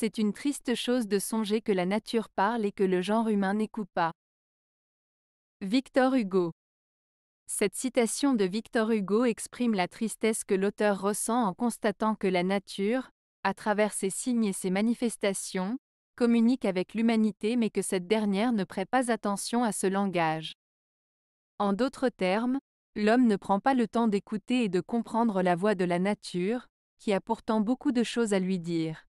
C'est une triste chose de songer que la nature parle et que le genre humain n'écoute pas. Victor Hugo Cette citation de Victor Hugo exprime la tristesse que l'auteur ressent en constatant que la nature, à travers ses signes et ses manifestations, communique avec l'humanité mais que cette dernière ne prête pas attention à ce langage. En d'autres termes, l'homme ne prend pas le temps d'écouter et de comprendre la voix de la nature, qui a pourtant beaucoup de choses à lui dire.